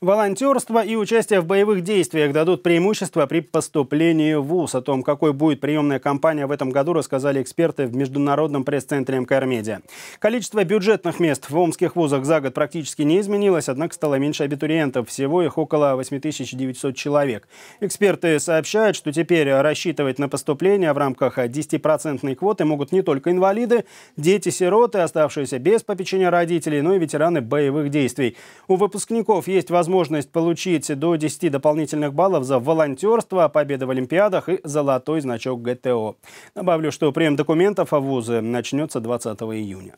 Волонтерство и участие в боевых действиях дадут преимущество при поступлении в ВУЗ. О том, какой будет приемная кампания в этом году, рассказали эксперты в Международном пресс-центре МКР «Медиа». Количество бюджетных мест в омских вузах за год практически не изменилось, однако стало меньше абитуриентов. Всего их около 8900 человек. Эксперты сообщают, что теперь рассчитывать на поступление в рамках 10% квоты могут не только инвалиды, дети-сироты, оставшиеся без попечения родителей, но и ветераны боевых действий. У выпускников есть возможность возможность получить до 10 дополнительных баллов за волонтерство, победы в Олимпиадах и золотой значок ГТО. Добавлю, что прием документов о вузы начнется 20 июня.